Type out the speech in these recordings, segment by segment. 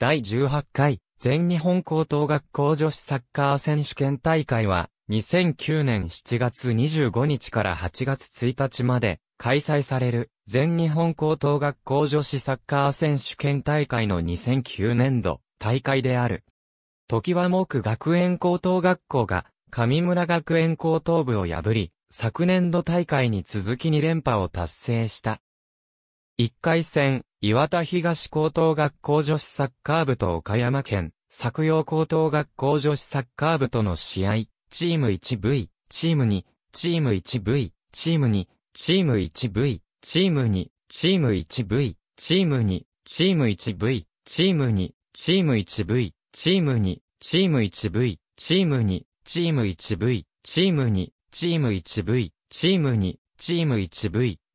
第18回全日本高等学校女子サッカー選手権大会は2009年7月25日から8月1日まで開催される全日本高等学校女子サッカー選手権大会の2009年度大会である。時は木学園高等学校が上村学園高等部を破り、昨年度大会に続き2連覇を達成した。1回戦、岩田東高等学校女子サッカー部と岡山県、作陽高等学校女子サッカー部との試合、チーム 1V、チーム2、チーム 1V、チーム2、チーム 1V、チーム2、チーム 1V、チーム2、チーム 1V、チーム2、チーム 1V、チーム2、チーム 1V、チーム2、チーム 1V、チーム2、チーム 1V、チーム2、チーム 1V、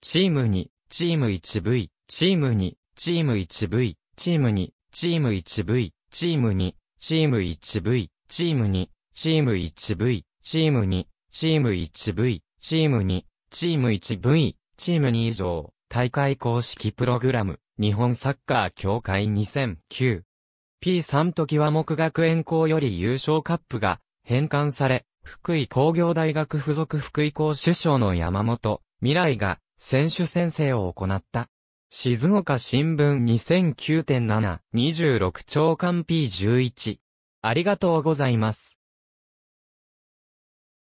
チーム2、チーム 1V、チーム2、チーム 1V、チーム2、チーム 1V、チーム2、チーム 1V、チーム2、チーム 1V、チーム2、チーム 1V、チーム2、チーム 1V、チーム2以上、大会公式プログラム、日本サッカー協会2009。P3 時は目学園校より優勝カップが返還され、福井工業大学附属福井校首相の山本、未来が選手宣誓を行った。静岡新聞2009.7、26長官 P11。ありがとうございます。